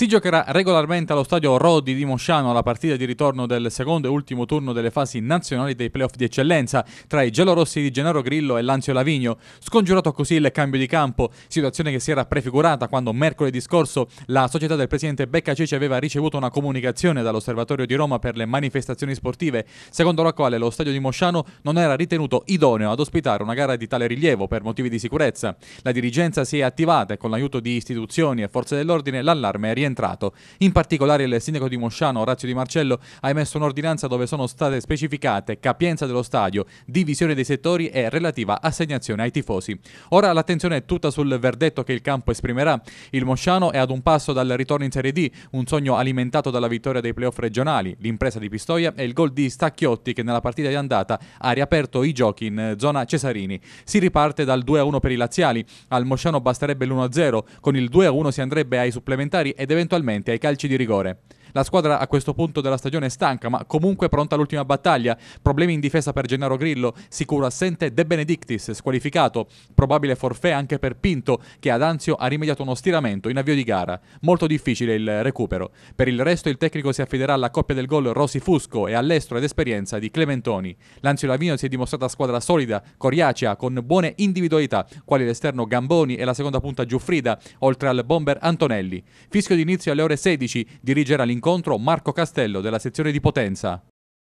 Si giocherà regolarmente allo stadio Rodi di Mosciano la partita di ritorno del secondo e ultimo turno delle fasi nazionali dei playoff di eccellenza tra i gelorossi di Gennaro Grillo e Lanzio Lavigno. Scongiurato così il cambio di campo, situazione che si era prefigurata quando mercoledì scorso la società del presidente Becca Ceci aveva ricevuto una comunicazione dall'Osservatorio di Roma per le manifestazioni sportive, secondo la quale lo stadio di Mosciano non era ritenuto idoneo ad ospitare una gara di tale rilievo per motivi di sicurezza. La dirigenza si è attivata e con l'aiuto di istituzioni e forze dell'ordine l'allarme è rientrato rientrato. In particolare il sindaco di Mosciano, Orazio Di Marcello, ha emesso un'ordinanza dove sono state specificate capienza dello stadio, divisione dei settori e relativa assegnazione ai tifosi. Ora l'attenzione è tutta sul verdetto che il campo esprimerà. Il Mosciano è ad un passo dal ritorno in Serie D, un sogno alimentato dalla vittoria dei playoff regionali, l'impresa di Pistoia e il gol di Stacchiotti che nella partita di andata ha riaperto i giochi in zona Cesarini. Si riparte dal 2-1 per i laziali, al Mosciano basterebbe l'1-0, con il 2-1 si andrebbe ai supplementari ed ed eventualmente ai calci di rigore. La squadra a questo punto della stagione è stanca, ma comunque pronta all'ultima battaglia. Problemi in difesa per Gennaro Grillo, sicuro assente De Benedictis, squalificato. Probabile forfè anche per Pinto, che ad Anzio ha rimediato uno stiramento in avvio di gara. Molto difficile il recupero. Per il resto il tecnico si affiderà alla coppia del gol Rossi Fusco e all'estero ed esperienza di Clementoni. L'Anzio Lavino si è dimostrata squadra solida, coriacea, con buone individualità, quali l'esterno Gamboni e la seconda punta Giuffrida, oltre al bomber Antonelli. Fischio d'inizio alle ore 16 dirigerà l'ingresso incontro Marco Castello della sezione di Potenza.